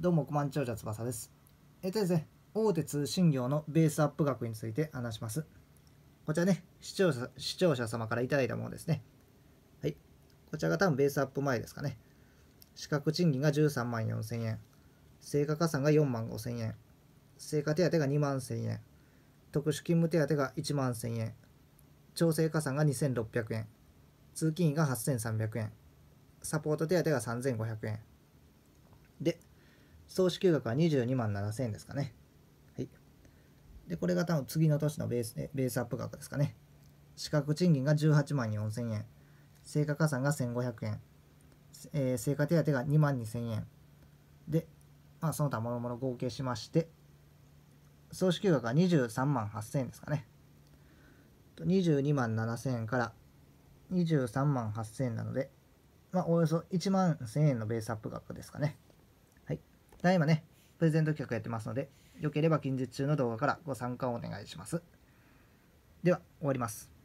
どうも、コマンちょうです。えっとですね、大手通信業のベースアップ額について話します。こちらね、視聴者視聴者様からいただいたものですね。はい。こちらが多分ベースアップ前ですかね。資格賃金が13万4千円。成果加算が4万5千円。成果手当が2万1000円。特殊勤務手当が1万1000円。調整加算が2600円。通勤費が8300円。サポート手当が3500円。で、総支給額は22万7000円ですかね。はい。で、これが多分次の年のベースで、ベースアップ額ですかね。資格賃金が18万4000円。成果加算が1500円。えー、成果手当が2万2000円。で、まあ、その他もろもろ合計しまして、総支給額が23万8000円ですかね。22万7000円から23万8000円なので、まあ、およそ1万1000円のベースアップ額ですかね。ただいまね、プレゼント企画やってますので、よければ近日中の動画からご参加をお願いします。では、終わります。